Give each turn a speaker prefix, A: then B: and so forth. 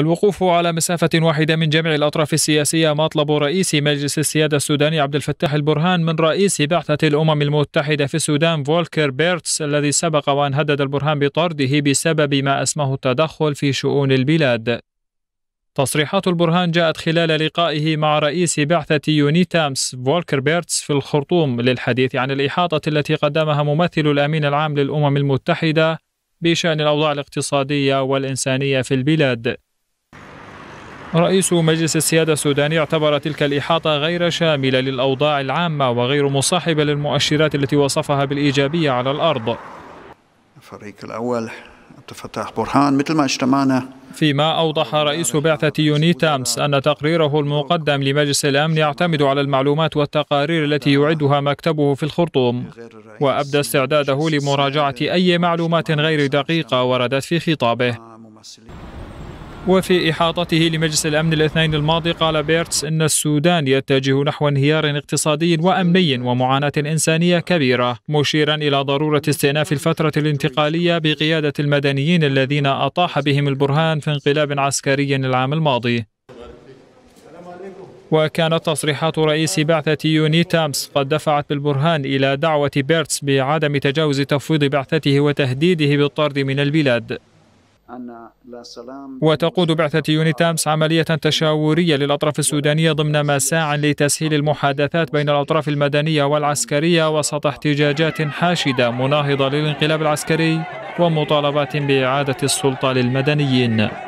A: الوقوف على مسافة واحدة من جميع الأطراف السياسية مطلب رئيس مجلس السيادة السوداني عبد الفتاح البرهان من رئيس بعثة الأمم المتحدة في السودان فولكر بيرتس الذي سبق وأن هدد البرهان بطرده بسبب ما أسماه التدخل في شؤون البلاد تصريحات البرهان جاءت خلال لقائه مع رئيس بعثة يونيتامس فولكر بيرتس في الخرطوم للحديث عن الإحاطة التي قدمها ممثل الأمين العام للأمم المتحدة بشأن الأوضاع الاقتصادية والإنسانية في البلاد رئيس مجلس السيادة السوداني اعتبر تلك الإحاطة غير شاملة للأوضاع العامة وغير مصاحبة للمؤشرات التي وصفها بالإيجابية على الأرض الفريق الأول عبد الفتاح برهان مثل ما اجتمعنا فيما أوضح رئيس بعثة يونيتامس أن تقريره المقدم لمجلس الأمن يعتمد على المعلومات والتقارير التي يعدها مكتبه في الخرطوم وأبدى استعداده لمراجعة أي معلومات غير دقيقة وردت في خطابه وفي إحاطته لمجلس الأمن الاثنين الماضي قال بيرتس إن السودان يتجه نحو انهيار اقتصادي وأمني ومعاناة إنسانية كبيرة مشيرا إلى ضرورة استئناف الفترة الانتقالية بقيادة المدنيين الذين أطاح بهم البرهان في انقلاب عسكري العام الماضي وكانت تصريحات رئيس بعثة يوني تامس قد دفعت بالبرهان إلى دعوة بيرتس بعدم تجاوز تفويض بعثته وتهديده بالطرد من البلاد وتقود بعثة يونيتامس عملية تشاورية للأطراف السودانية ضمن مساع لتسهيل المحادثات بين الأطراف المدنية والعسكرية وسط احتجاجات حاشدة مناهضة للانقلاب العسكري ومطالبات بإعادة السلطة للمدنيين